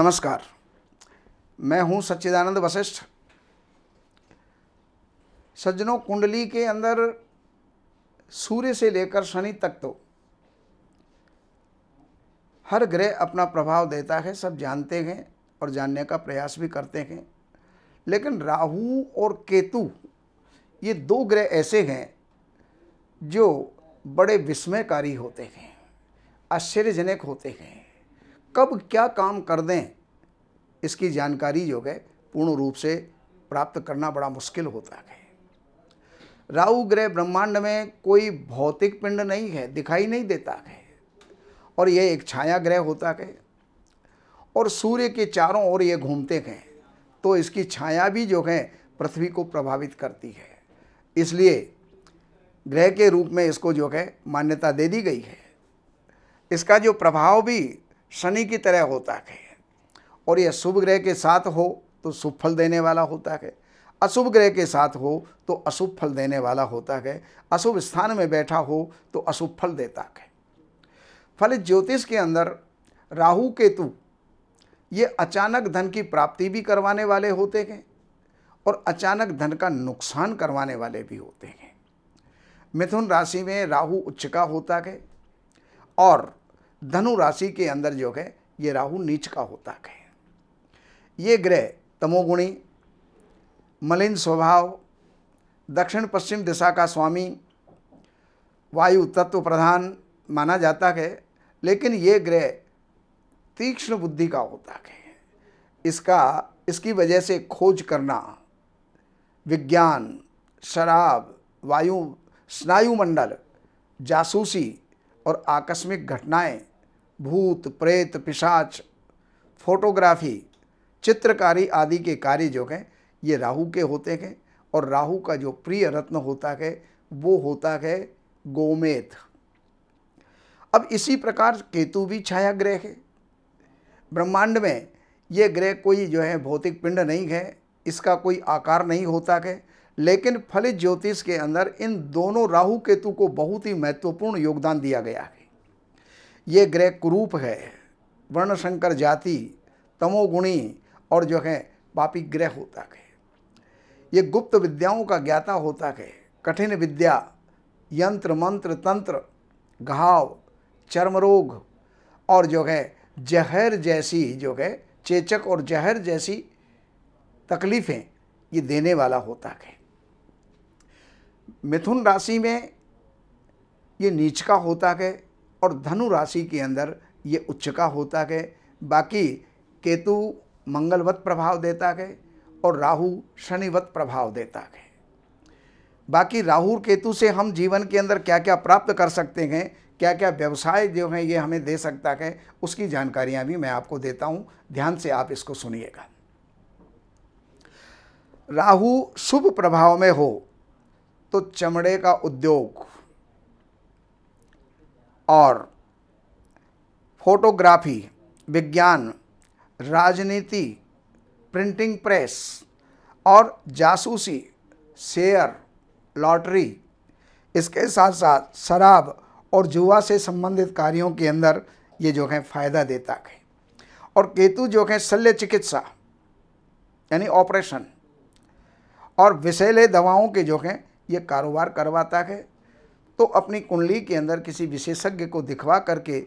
नमस्कार मैं हूं सच्चिदानंद वशिष्ठ सज्जनों कुंडली के अंदर सूर्य से लेकर शनि तक तो हर ग्रह अपना प्रभाव देता है सब जानते हैं और जानने का प्रयास भी करते हैं लेकिन राहु और केतु ये दो ग्रह ऐसे हैं जो बड़े विस्मयकारी होते हैं आश्चर्यजनक होते हैं कब क्या काम कर दें इसकी जानकारी जो है पूर्ण रूप से प्राप्त करना बड़ा मुश्किल होता है राहु ग्रह ब्रह्मांड में कोई भौतिक पिंड नहीं है दिखाई नहीं देता है और यह एक छाया ग्रह होता है और सूर्य के चारों ओर ये घूमते हैं तो इसकी छाया भी जो है पृथ्वी को प्रभावित करती है इसलिए ग्रह के रूप में इसको जो है मान्यता दे दी गई है इसका जो प्रभाव भी शनि की तरह होता है और यह शुभ ग्रह के साथ हो तो शुभ फल देने वाला होता है अशुभ ग्रह के साथ हो तो अशुभ फल देने वाला होता है अशुभ स्थान में बैठा हो तो अशुभ फल देता है फल ज्योतिष के अंदर राहु केतु ये अचानक धन की प्राप्ति भी करवाने वाले होते हैं और अचानक धन का नुकसान करवाने वाले भी होते हैं मिथुन राशि में राहु उच्च का होता है और धनु राशि के अंदर जो है ये राहु नीच का होता है ये ग्रह तमोगुणी मलिन स्वभाव दक्षिण पश्चिम दिशा का स्वामी वायु तत्व प्रधान माना जाता है लेकिन ये ग्रह तीक्ष्ण बुद्धि का होता है इसका इसकी वजह से खोज करना विज्ञान शराब वायु स्नायुमंडल जासूसी और आकस्मिक घटनाएं भूत प्रेत पिशाच फोटोग्राफी चित्रकारी आदि के कार्य जो हैं ये राहु के होते हैं और राहु का जो प्रिय रत्न होता है वो होता है गोमेथ अब इसी प्रकार केतु भी छाया ग्रह है ब्रह्मांड में ये ग्रह कोई जो है भौतिक पिंड नहीं है इसका कोई आकार नहीं होता है लेकिन फलित ज्योतिष के अंदर इन दोनों राहु केतु को बहुत ही महत्वपूर्ण योगदान दिया गया है ये ग्रह कुरूप है वर्णशंकर जाति तमोगुणी और जो है पापी ग्रह होता है ये गुप्त विद्याओं का ज्ञाता होता है कठिन विद्या यंत्र मंत्र तंत्र घाव चर्म रोग और जो है जहर जैसी जो है चेचक और जहर जैसी तकलीफ़ें ये देने वाला होता है मिथुन राशि में ये नीच का होता है और धनु राशि के अंदर ये उच्च का होता है बाकी केतु मंगलवत प्रभाव देता है और राहु शनिवत प्रभाव देता है बाकी राहु केतु से हम जीवन के अंदर क्या क्या प्राप्त कर सकते हैं क्या क्या व्यवसाय जो हैं ये हमें दे सकता है उसकी जानकारियां भी मैं आपको देता हूँ ध्यान से आप इसको सुनिएगा राहु शुभ प्रभाव में हो तो चमड़े का उद्योग और फोटोग्राफी विज्ञान राजनीति प्रिंटिंग प्रेस और जासूसी शेयर लॉटरी इसके साथ साथ शराब और जुआ से संबंधित कार्यों के अंदर ये जो है फ़ायदा देता है और केतु जो है शल्य चिकित्सा यानी ऑपरेशन और विषैले दवाओं के जो हैं ये कारोबार करवाता है तो अपनी कुंडली के अंदर किसी विशेषज्ञ को दिखवा करके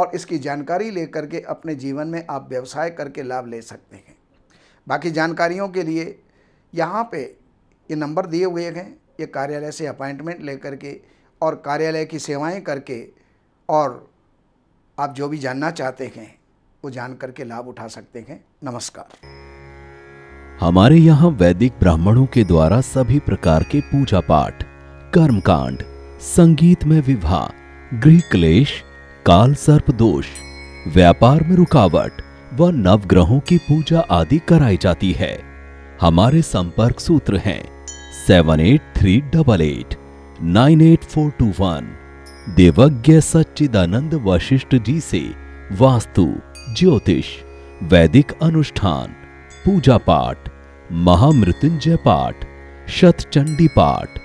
और इसकी जानकारी ले करके अपने जीवन में आप व्यवसाय करके लाभ ले सकते हैं बाकी जानकारियों के लिए यहाँ पे ये नंबर दिए हुए हैं ये कार्यालय से अपॉइंटमेंट लेकर के और कार्यालय की सेवाएं करके और आप जो भी जानना चाहते हैं वो जान करके लाभ उठा सकते हैं नमस्कार हमारे यहाँ वैदिक ब्राह्मणों के द्वारा सभी प्रकार के पूजा पाठ कर्मकांड संगीत में विवाह गृह क्लेश काल सर्प दोष व्यापार में रुकावट व नवग्रहों की पूजा आदि कराई जाती है हमारे संपर्क सूत्र हैं seven eight three double eight nine eight four two one Devagya Sachchidanand Vashishtha ji से वास्तु ज्योतिष वैदिक अनुष्ठान पूजा पाठ महामृत्युंजय पाठ शतचंडी पाठ